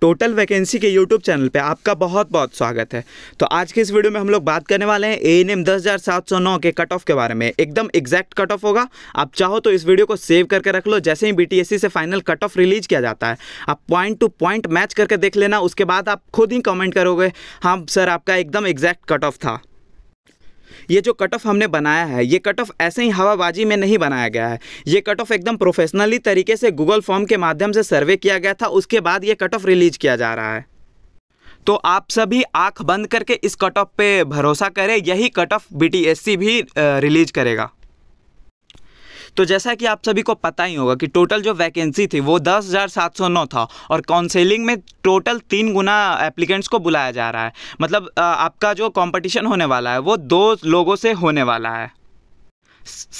total vacancy के YouTube channel पे आपका बहुत बहुत स्वागत है तो आज के इस वीडियो में हम लोग बात करने वाले हैं ए एन एम दस हज़ार सात सौ नौ के कट ऑफ के बारे में एकदम एग्जैक्ट कट ऑफ होगा आप चाहो तो इस वीडियो को सेव करके रख लो जैसे ही बी से फाइनल कट ऑफ रिलीज किया जाता है आप पॉइंट टू पॉइंट मैच करके देख लेना उसके बाद आप खुद ही कमेंट करोगे हाँ सर आपका एकदम एग्जैक्ट कट ऑफ था ये जो कट ऑफ हमने बनाया है ये कट ऑफ ऐसे ही हवाबाजी में नहीं बनाया गया है ये कट ऑफ एकदम प्रोफेशनली तरीके से गूगल फॉर्म के माध्यम से सर्वे किया गया था उसके बाद ये कट ऑफ रिलीज किया जा रहा है तो आप सभी आंख बंद करके इस कट ऑफ पे भरोसा करें यही कट ऑफ बी भी रिलीज करेगा तो जैसा कि आप सभी को पता ही होगा कि टोटल जो वैकेंसी थी वो दस हज़ार सात सौ नौ था और काउंसिलिंग में टोटल तीन गुना एप्लीकेंट्स को बुलाया जा रहा है मतलब आपका जो कॉम्पटिशन होने वाला है वो दो लोगों से होने वाला है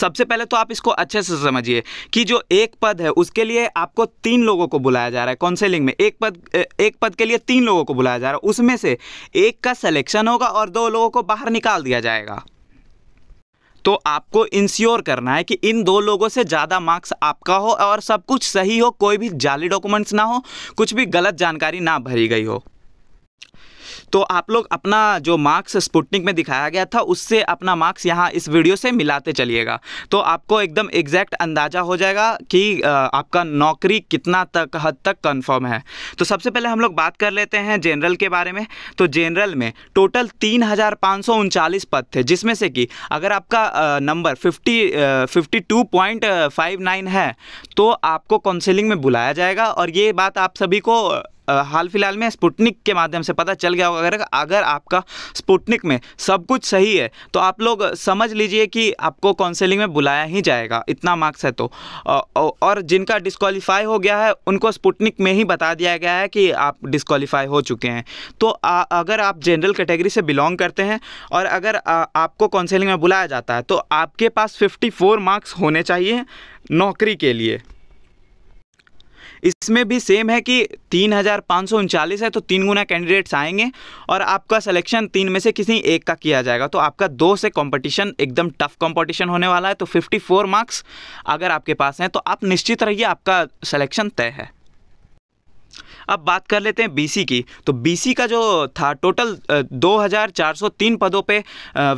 सबसे पहले तो आप इसको अच्छे से समझिए कि जो एक पद है उसके लिए आपको तीन लोगों को बुलाया जा रहा है काउंसिलिंग में एक पद एक पद के लिए तीन लोगों को बुलाया जा रहा है उसमें से एक का सिलेक्शन होगा और दो लोगों को बाहर निकाल दिया जाएगा तो आपको इंश्योर करना है कि इन दो लोगों से ज़्यादा मार्क्स आपका हो और सब कुछ सही हो कोई भी जाली डॉक्यूमेंट्स ना हो कुछ भी गलत जानकारी ना भरी गई हो तो आप लोग अपना जो मार्क्स स्पुटनिक में दिखाया गया था उससे अपना मार्क्स यहाँ इस वीडियो से मिलाते चलिएगा तो आपको एकदम एग्जैक्ट अंदाज़ा हो जाएगा कि आपका नौकरी कितना तक हद तक कन्फर्म है तो सबसे पहले हम लोग बात कर लेते हैं जनरल के बारे में तो जनरल में टोटल तीन पद थे जिसमें से कि अगर आपका number fifty fifty two point five nine है तो आपको काउंसिलिंग में बुलाया जाएगा और ये बात आप सभी को हाल फिलहाल में स्पुटनिक के माध्यम से पता चल गया होगा अगर अगर आपका स्पुटनिक में सब कुछ सही है तो आप लोग समझ लीजिए कि आपको काउंसलिंग में बुलाया ही जाएगा इतना मार्क्स है तो और जिनका डिस्कवालीफाई हो गया है उनको स्पुटनिक में ही बता दिया गया है कि आप डिस्कवालीफाई हो चुके हैं तो आ, अगर आप जनरल कैटेगरी से बिलोंग करते हैं और अगर आ, आपको काउंसलिंग में बुलाया जाता है तो आपके पास फिफ्टी मार्क्स होने चाहिए नौकरी के लिए इसमें भी सेम है कि तीन हज़ार पाँच सौ उनचालीस है तो तीन गुना कैंडिडेट्स आएंगे और आपका सिलेक्शन तीन में से किसी एक का किया जाएगा तो आपका दो से कंपटीशन एकदम टफ कंपटीशन होने वाला है तो 54 मार्क्स अगर आपके पास हैं तो आप निश्चित रहिए आपका सिलेक्शन तय है अब बात कर लेते हैं बीसी की तो बीसी का जो था टोटल 2403 पदों पे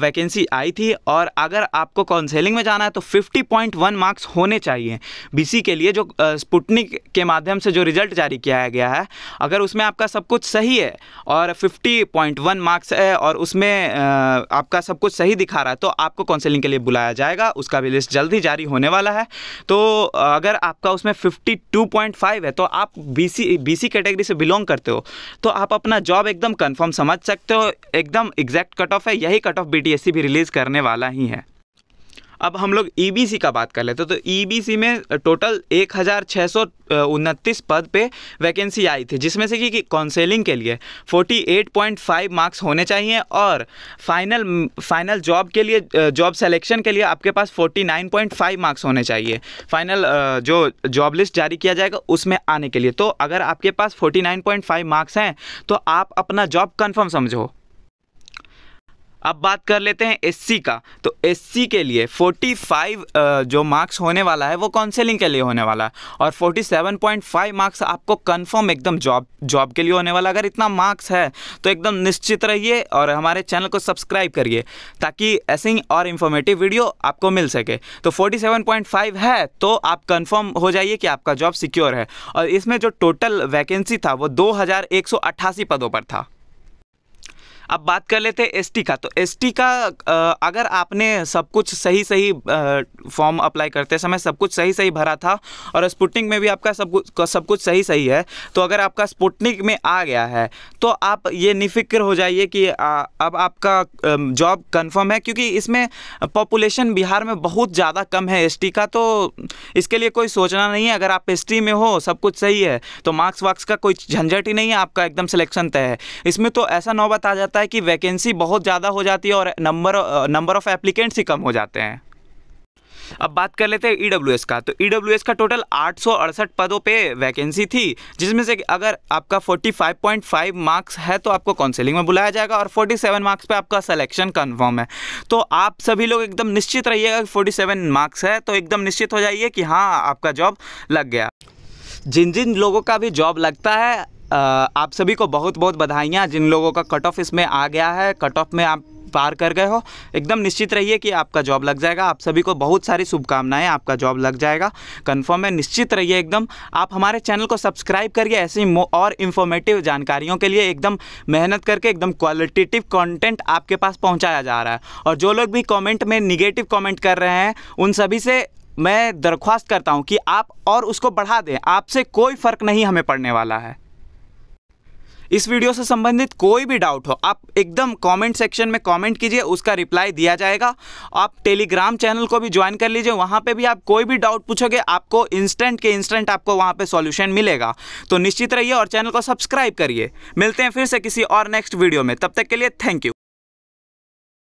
वैकेंसी आई थी और अगर आपको काउंसलिंग में जाना है तो 50.1 मार्क्स होने चाहिए बीसी के लिए जो स्पुटनिक के माध्यम से जो रिजल्ट जारी किया गया है अगर उसमें आपका सब कुछ सही है और 50.1 मार्क्स है और उसमें आपका सब कुछ सही दिखा रहा है तो आपको काउंसलिंग के लिए बुलाया जाएगा उसका भी लिस्ट जल्द ही जारी होने वाला है तो अगर आपका उसमें फिफ्टी है तो आप बी बीसी कैटेगरी से बिलोंग करते हो तो आप अपना जॉब एकदम कन्फर्म समझ सकते हो एकदम एग्जैक्ट कट ऑफ है यही कट ऑफ बीटीएससी भी रिलीज़ करने वाला ही है अब हम लोग ईबीसी e का बात कर लेते हैं तो ईबीसी e में टोटल एक हज़ार छः सौ उनतीस पद पे वैकेंसी आई थी जिसमें से कि काउंसलिंग के लिए 48.5 मार्क्स होने चाहिए और फाइनल फाइनल जॉब के लिए जॉब सेलेक्शन के लिए आपके पास 49.5 मार्क्स होने चाहिए फाइनल जो जॉब लिस्ट जारी किया जाएगा उसमें आने के लिए तो अगर आपके पास 49.5 मार्क्स हैं तो आप अपना जॉब कंफर्म समझो अब बात कर लेते हैं एससी का तो एससी के लिए 45 जो मार्क्स होने वाला है वो काउंसलिंग के लिए होने वाला है और 47.5 मार्क्स आपको कंफर्म एकदम जॉब जॉब के लिए होने वाला अगर इतना मार्क्स है तो एकदम निश्चित रहिए और हमारे चैनल को सब्सक्राइब करिए ताकि ऐसे ही और इन्फॉर्मेटिव वीडियो आपको मिल सके तो फोर्टी है तो आप कन्फर्म हो जाइए कि आपका जॉब सिक्योर है और इसमें जो टोटल वैकेंसी था वो दो पदों पर था अब बात कर लेते हैं एसटी का तो एसटी का अगर आपने सब कुछ सही सही फॉर्म अप्लाई करते समय सब कुछ सही सही भरा था और स्पुटनिक में भी आपका सब कुछ सब कुछ सही सही है तो अगर आपका स्पुटनिक में आ गया है तो आप ये निफिक्र हो जाइए कि अब आपका जॉब कंफर्म है क्योंकि इसमें पॉपुलेशन बिहार में बहुत ज़्यादा कम है एस का तो इसके लिए कोई सोचना नहीं है अगर आप एस में हो सब कुछ सही है तो मार्क्स वार्क्स का कोई झंझट ही नहीं है आपका एकदम सिलेक्शन तय है इसमें तो ऐसा नौबत आ जाता होता है कि वैकेंसी बहुत ज़्यादा हो जाती है और नंबर नंबर ऑफ़ एप्लीकेंट्स ही कम हो जाते हैं अब बात कर लेते हैं ई e का तो ई e का टोटल आठ पदों पे वैकेंसी थी जिसमें से अगर आपका 45.5 मार्क्स है तो आपको काउंसिलिंग में बुलाया जाएगा और 47 मार्क्स पे आपका सिलेक्शन कंफर्म है तो आप सभी लोग एकदम निश्चित रहिएगा कि 47 मार्क्स है तो एकदम निश्चित हो जाइए कि हाँ आपका जॉब लग गया जिन जिन लोगों का भी जॉब लगता है आप सभी को बहुत बहुत बधाइयाँ जिन लोगों का कट ऑफ इसमें आ गया है कट ऑफ में आप पार कर गए हो एकदम निश्चित रहिए कि आपका जॉब लग जाएगा आप सभी को बहुत सारी शुभकामनाएं आपका जॉब लग जाएगा कंफर्म है निश्चित रहिए एकदम आप हमारे चैनल को सब्सक्राइब करिए ऐसी और इन्फॉर्मेटिव जानकारियों के लिए एकदम मेहनत करके एकदम क्वालिटेटिव कंटेंट आपके पास पहुंचाया जा रहा है और जो लोग भी कॉमेंट में निगेटिव कॉमेंट कर रहे हैं उन सभी से मैं दरख्वास्त करता हूँ कि आप और उसको बढ़ा दें आपसे कोई फ़र्क नहीं हमें पड़ने वाला है इस वीडियो से संबंधित कोई भी डाउट हो आप एकदम कमेंट सेक्शन में कमेंट कीजिए उसका रिप्लाई दिया जाएगा आप टेलीग्राम चैनल को भी ज्वाइन कर लीजिए वहाँ पे भी आप कोई भी डाउट पूछोगे आपको इंस्टेंट के इंस्टेंट आपको वहाँ पे सॉल्यूशन मिलेगा तो निश्चित रहिए और चैनल को सब्सक्राइब करिए मिलते हैं फिर से किसी और नेक्स्ट वीडियो में तब तक के लिए थैंक यू